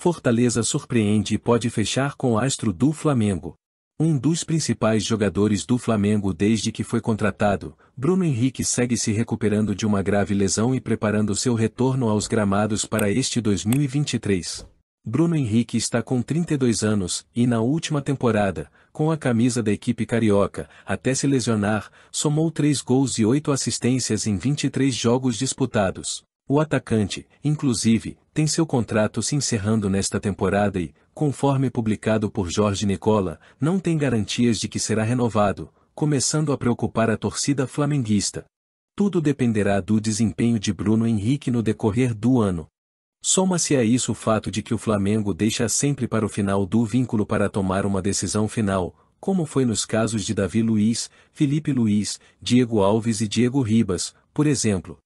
Fortaleza surpreende e pode fechar com o astro do Flamengo. Um dos principais jogadores do Flamengo desde que foi contratado, Bruno Henrique segue se recuperando de uma grave lesão e preparando seu retorno aos gramados para este 2023. Bruno Henrique está com 32 anos e na última temporada, com a camisa da equipe carioca, até se lesionar, somou 3 gols e 8 assistências em 23 jogos disputados. O atacante, inclusive, tem seu contrato se encerrando nesta temporada e, conforme publicado por Jorge Nicola, não tem garantias de que será renovado, começando a preocupar a torcida flamenguista. Tudo dependerá do desempenho de Bruno Henrique no decorrer do ano. Soma-se a isso o fato de que o Flamengo deixa sempre para o final do vínculo para tomar uma decisão final, como foi nos casos de Davi Luiz, Felipe Luiz, Diego Alves e Diego Ribas, por exemplo.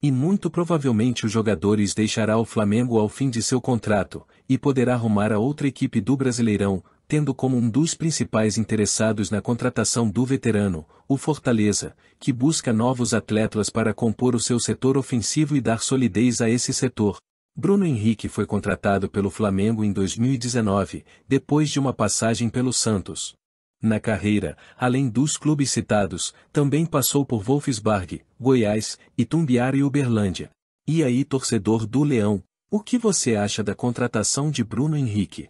E muito provavelmente os jogadores deixará o Flamengo ao fim de seu contrato, e poderá arrumar a outra equipe do Brasileirão, tendo como um dos principais interessados na contratação do veterano, o Fortaleza, que busca novos atletas para compor o seu setor ofensivo e dar solidez a esse setor. Bruno Henrique foi contratado pelo Flamengo em 2019, depois de uma passagem pelo Santos. Na carreira, além dos clubes citados, também passou por Wolfsburg, Goiás, Itumbiara e Uberlândia. E aí torcedor do Leão, o que você acha da contratação de Bruno Henrique?